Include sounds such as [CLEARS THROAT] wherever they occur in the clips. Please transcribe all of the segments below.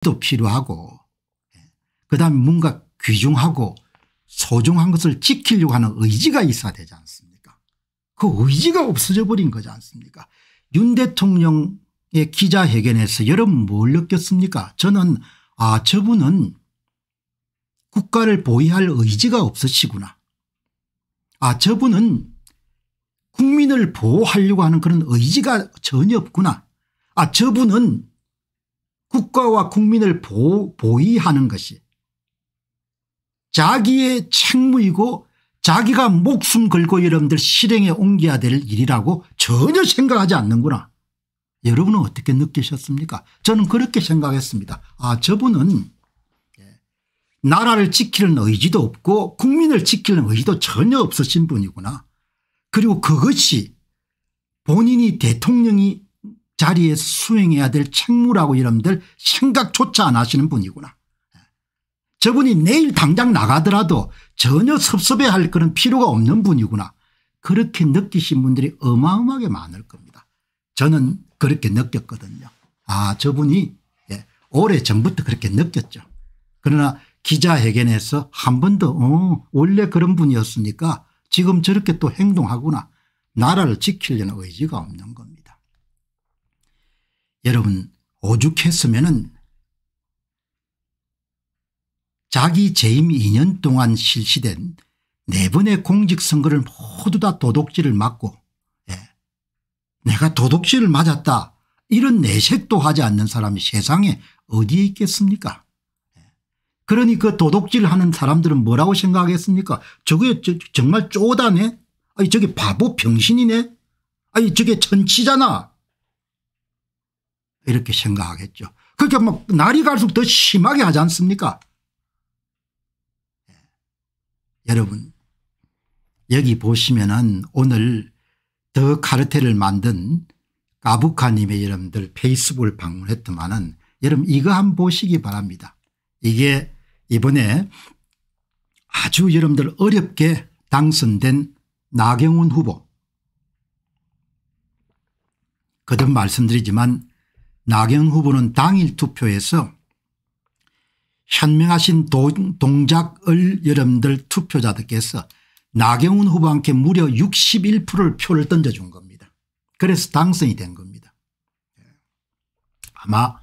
도 필요하고 그다음에 뭔가 귀중하고 소중한 것을 지키려고 하는 의지가 있어야 되지 않습니까 그 의지가 없어져 버린 거지 않습니까 윤 대통령의 기자회견에서 여러분 뭘 느꼈습니까 저는 아 저분은 국가를 보위할 의지가 없으시구나 아 저분은 국민을 보호하려고 하는 그런 의지가 전혀 없구나 아 저분은 국가와 국민을 보, 보위하는 것이 자기의 책무이고 자기가 목숨 걸고 여러분들 실행에 옮겨야 될 일이라고 전혀 생각하지 않는구나. 여러분은 어떻게 느끼셨습니까? 저는 그렇게 생각했습니다. 아 저분은 예, 나라를 지키는 의지도 없고 국민을 지키는 의지도 전혀 없으신 분이구나. 그리고 그것이 본인이 대통령이 자리에서 수행해야 될 책무라고 여러분들 생각조차 안 하시는 분이구나. 저분이 내일 당장 나가더라도 전혀 섭섭해할 그런 필요가 없는 분이구나. 그렇게 느끼신 분들이 어마어마하게 많을 겁니다. 저는 그렇게 느꼈거든요. 아 저분이 예, 오래전부터 그렇게 느꼈죠. 그러나 기자회견에서 한 번도 어, 원래 그런 분이었으니까 지금 저렇게 또 행동하구나. 나라를 지키려는 의지가 없는 겁니다. 여러분 오죽했으면은 자기 재임 2년 동안 실시된 4번의 공직선거를 모두 다 도둑질을 맞고 예. 내가 도둑질을 맞았다 이런 내색도 하지 않는 사람이 세상에 어디에 있겠습니까 예. 그러니 그 도둑질하는 사람들은 뭐라고 생각하겠습니까 저게 저, 정말 쪼다네 아니 저게 바보 병신이네 아니 저게 천치잖아 이렇게 생각하겠죠. 그렇게 뭐 날이 갈수록 더 심하게 하지 않습니까 예. 여러분 여기 보시면은 오늘 더 카르텔을 만든 까부카님의 여러분들 페이스북을 방문했더만은 여러분 이거 한번 보시기 바랍니다. 이게 이번에 아주 여러분들 어렵게 당선된 나경원 후보 거듭 말씀드리지만 나경 후보는 당일 투표에서 현명하신 동작을 여러분들 투표자들께서 나경훈 후보한테 무려 61%를 표를 던져준 겁니다. 그래서 당선이 된 겁니다. 아마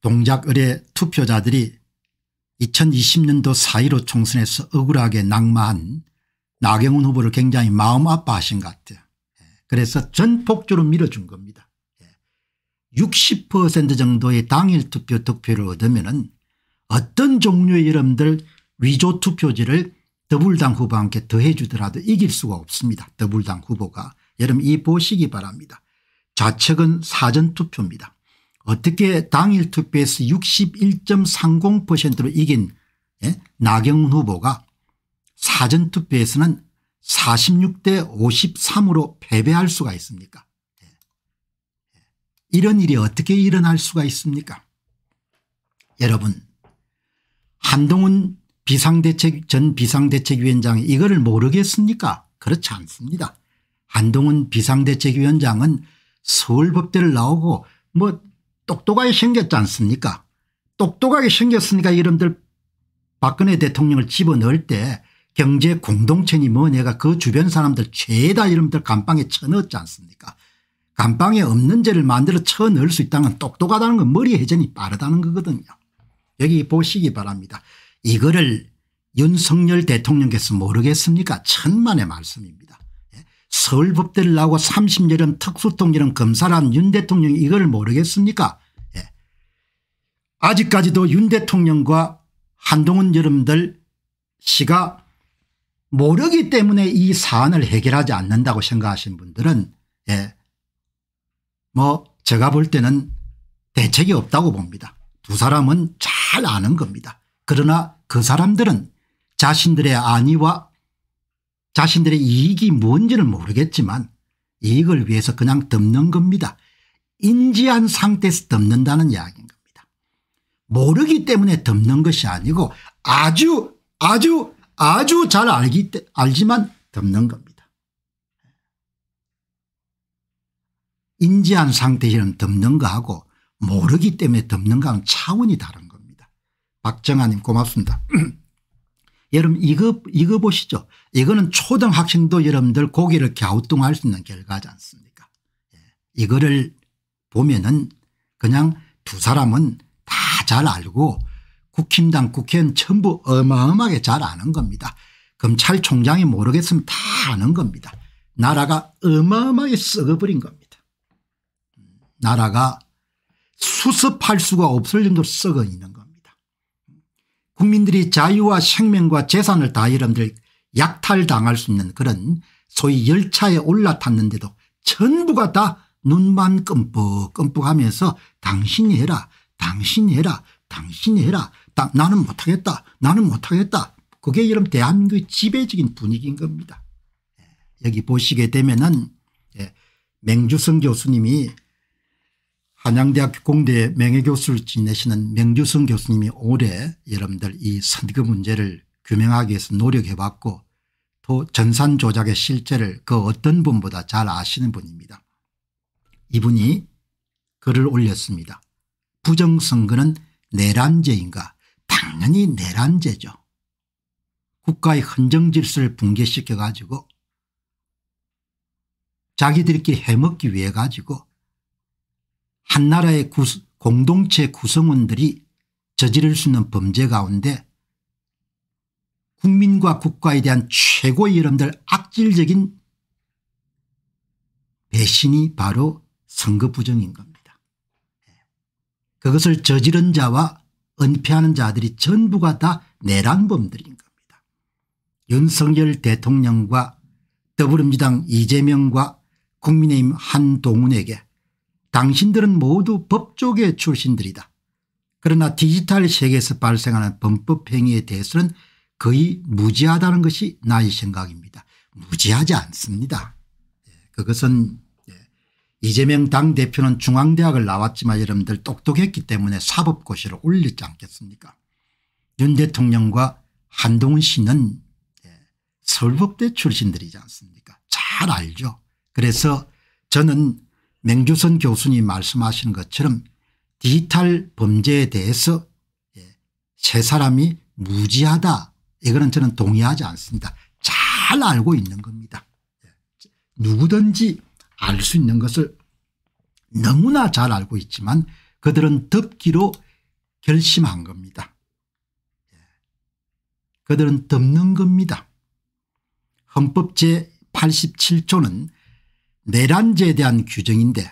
동작을의 투표자들이 2020년도 4.15 총선에서 억울하게 낙마한 나경원 후보를 굉장히 마음 아파하신 것 같아요. 그래서 전폭적로 밀어준 겁니다. 60% 정도의 당일 투표 득표를 얻으면 어떤 종류의 여러분들 위조 투표지를 더불당 후보한테 더해 주더라도 이길 수가 없습니다. 더불당 후보가. 여러분 이 보시기 바랍니다. 좌측은 사전투표입니다. 어떻게 당일 투표에서 61.30%로 이긴 예? 나경훈 후보가 사전투표에서는 46대 53으로 패배할 수가 있습니까 이런 일이 어떻게 일어날 수가 있습니까 여러분 한동훈 비상대책 전 비상대책위원장이 이거를 모르겠습니까 그렇지 않습니다. 한동훈 비상대책위원장은 서울법대를 나오고 뭐 똑똑하게 생겼지 않습니까 똑똑하게 생겼으니까 이름들 박근혜 대통령을 집어넣을 때 경제 공동체니 뭐내가그 주변 사람들 죄다 이름들 감방에 쳐넣었지 않습니까 감방에 없는 죄를 만들어 쳐넣을 수 있다는 건 똑똑하다는 건 머리 회전이 빠르다는 거거든요. 여기 보시기 바랍니다. 이거를 윤석열 대통령께서 모르겠습니까 천만의 말씀입니다. 예? 서울 법대를 나오고 30여름 특수통일는 검사란 윤 대통령이 이걸 모르겠습니까 예? 아직까지도 윤 대통령과 한동훈 여러분들 씨가 모르기 때문에 이 사안을 해결하지 않는다고 생각하신 분들은 예, 뭐 제가 볼 때는 대책이 없다고 봅니다. 두 사람은 잘 아는 겁니다. 그러나 그 사람들은 자신들의 안위와 자신들의 이익이 뭔지는 모르겠지만 이익을 위해서 그냥 덮는 겁니다. 인지한 상태에서 덮는다는 이야기인 겁니다. 모르기 때문에 덮는 것이 아니고 아주 아주 아주 잘 알기, 알지만 덮는 겁니다. 인지한 상태에는 덮는 거하고 모르기 때문에 덮는 거는 차원이 다른 겁니다. 박정아님 고맙습니다. [CLEARS THROAT] 여러분 이거 이거 보시죠. 이거는 초등학생도 여러분들 고개를 갸우뚱할 수 있는 결과지 않습니까 예. 이거를 보면은 그냥 두 사람은 다 잘 알고 국힘당 국회의원 전부 어마어마하게 잘 아는 겁니다. 검찰총장이 모르겠으면 다 아는 겁니다. 나라가 어마어마하게 썩어버린 겁니다. 나라가 수습할 수가 없을 정도로 썩어 있는 겁니다. 국민들이 자유와 생명과 재산을 다 여러분들 약탈당할 수 있는 그런 소위 열차에 올라탔는데도 전부가 다 눈만 끔뻑끔뻑하면서 당신이 해라 당신이 해라 당신이 해라 나는 못하겠다 나는 못하겠다 그게 여러분 대한민국의 지배적인 분위기인 겁니다. 예, 여기 보시게 되면 은 예, 맹주성 교수님이 한양대학교 공대 명예교수를 지내시는 명주성 교수님이 올해 여러분들 이 선거 문제를 규명하기 위해서 노력해봤고또 전산 조작의 실제를 그 어떤 분보다 잘 아시는 분입니다. 이분이 글을 올렸습니다. 부정선거는 내란제인가 당연히 내란제죠 국가의 헌정질서를 붕괴시켜 가지고 자기들끼리 해먹기 위해 가지고 한 나라의 구수, 공동체 구성원들이 저지를 수 있는 범죄 가운데 국민과 국가에 대한 최고의 여러분들 악질적인 배신이 바로 선거 부정인 겁니다. 예. 그것을 저지른 자와 은폐하는 자들이 전부가 다 내란범들인 겁니다. 윤석열 대통령과 더불어민주당 이재명과 국민의힘 한동훈에게 당신들은 모두 법조계 출신들이다. 그러나 디지털 세계에서 발생하는 범법 행위에 대해서는 거의 무지하다는 것이 나의 생각입니다. 무지하지 않습니다. 예, 그것은 예, 이재명 당대표는 중앙대학을 나왔지만 여러분들 똑똑했기 때문에 사법고시를 올리지 않겠습니까 윤 대통령과 한동훈 씨는 서울법대 예, 출신들이지 않습니까 잘 알죠. 그래서 저는 맹주선 교수님 말씀하시는 것처럼 디지털 범죄에 대해서 세 예, 사람이 무지하다 이거는 저는 동의하지 않습니다. 잘 알고 있는 겁니다. 예, 누구든지 알 수 있는 것을 너무나 잘 알고 있지만 그들은 덮기로 결심한 겁니다. 예, 그들은 덮는 겁니다. 헌법 제 87조는 내란제에 대한 규정인데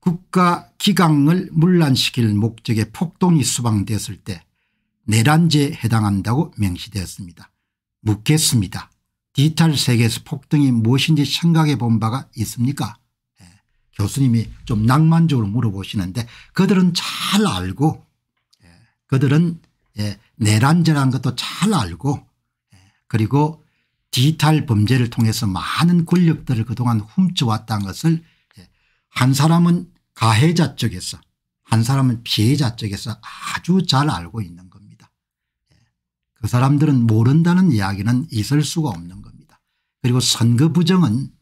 국가 기강을 문란시킬 목적의 폭동이 수방됐을 때 내란제에 해당한다고 명시되었습니다. 묻겠습니다. 디지털 세계에서 폭등이 무엇인지 생각해 본 바가 있습니까 예. 교수님이 좀 낭만적으로 물어보시는데 그들은 잘 알고 예. 그들은 예. 내란제라는 것도 잘 알고 예, 그리고 디지털 범죄를 통해서 많은 권력들을 그동안 훔쳐왔다는 것을 예, 한 사람은 가해자 쪽에서 한 사람은 피해자 쪽에서 아주 잘 알고 있는 겁니다. 예, 그 사람들은 모른다는 이야기는 있을 수가 없는 겁니다. 그리고 선거 부정은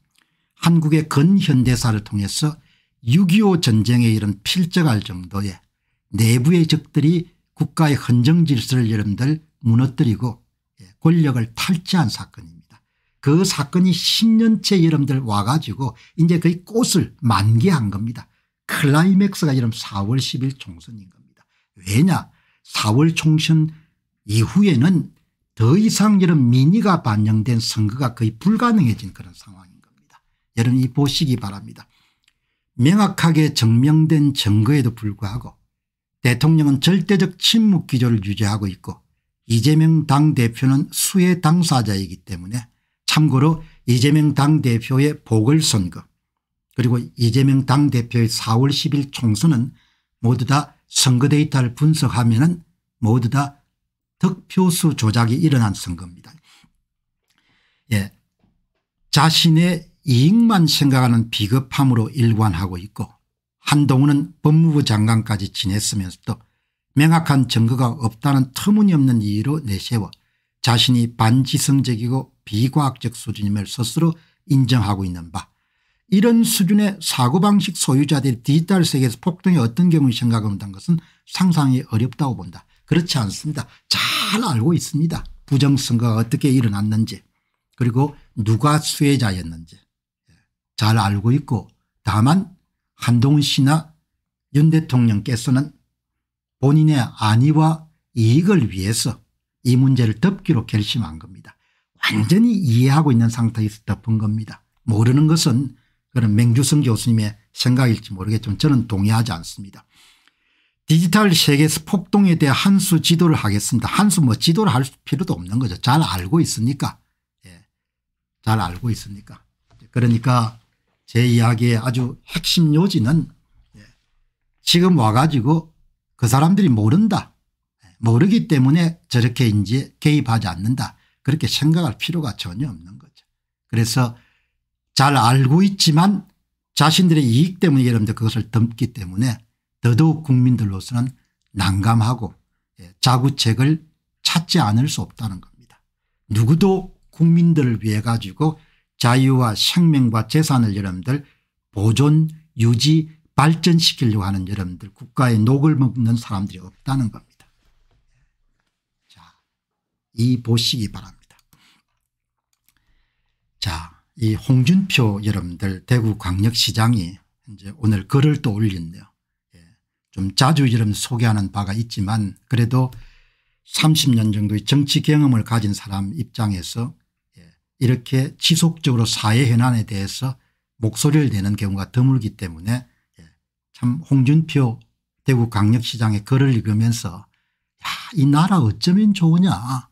한국의 근현대사를 통해서 6.25 전쟁에 이런 필적할 정도의 내부의 적들이 국가의 헌정 질서를 여러분들 무너뜨리고 예, 권력을 탈취한 사건입니다. 그 사건이 10년째 여러분들 와가지고 이제 거의 꽃을 만개한 겁니다. 클라이맥스가 여러분 4월 10일 총선인 겁니다. 왜냐 4월 총선 이후에는 더 이상 이런 민의가 반영된 선거가 거의 불가능해진 그런 상황인 겁니다. 여러분 이 보시기 바랍니다. 명확하게 증명된 증거에도 불구하고 대통령은 절대적 침묵 기조를 유지하고 있고 이재명 당대표는 수혜 당사자이기 때문에 참고로 이재명 당대표의 보궐선거 그리고 이재명 당대표의 4월 10일 총선은 모두 다 선거 데이터를 분석하면 은 모두 다 득표수 조작이 일어난 선거입니다. 예. 자신의 이익만 생각하는 비겁함으로 일관하고 있고 한동훈은 법무부 장관까지 지냈으면서도 명확한 증거가 없다는 터무니없는 이유로 내세워 자신이 반지성적이고 비과학적 수준임을 스스로 인정하고 있는 바 이런 수준의 사고방식 소유자들이 디지털 세계에서 폭등의 어떤 경우를 생각한다는 것은 상상이 어렵다고 본다. 그렇지 않습니다. 잘 알고 있습니다. 부정선거가 어떻게 일어났는지 그리고 누가 수혜자였는지 잘 알고 있고 다만 한동훈 씨나 윤 대통령께서는 본인의 안위와 이익을 위해서 이 문제를 덮기로 결심한 겁니다. 완전히 이해하고 있는 상태에서 덮은 겁니다. 모르는 것은 그런 맹주성 교수님의 생각일지 모르겠지만 저는 동의하지 않습니다. 디지털 세계에서 폭동에 대해 한수 지도를 하겠습니다. 한수 뭐 지도를 할 필요도 없는 거죠. 잘 알고 있으니까. 예. 잘 알고 있으니까. 그러니까 제 이야기의 아주 핵심 요지는 예. 지금 와가지고 그 사람들이 모른다. 예. 모르기 때문에 저렇게 이제 개입하지 않는다. 그렇게 생각할 필요가 전혀 없는 거죠. 그래서 잘 알고 있지만 자신들의 이익 때문에 여러분들 그것을 덮기 때문에 더더욱 국민들로서는 난감하고 예, 자구책을 찾지 않을 수 없다는 겁니다. 누구도 국민들을 위해 가지고 자유와 생명과 재산을 여러분들 보존 유지 발전시키려고 하는 여러분들 국가의 녹을 먹는 사람들이 없다는 겁니다. 이 보시기 바랍니다. 자, 이 홍준표 여러분들 대구광역시장이 이제 오늘 글을 또 올렸네요. 예, 좀 자주 이름 소개하는 바가 있지만 그래도 30년 정도의 정치 경험을 가진 사람 입장에서 예, 이렇게 지속적으로 사회 현안에 대해서 목소리를 내는 경우가 드물기 때문에 예, 참 홍준표 대구광역시장의 글을 읽으면서 야, 이 나라 어쩌면 좋으냐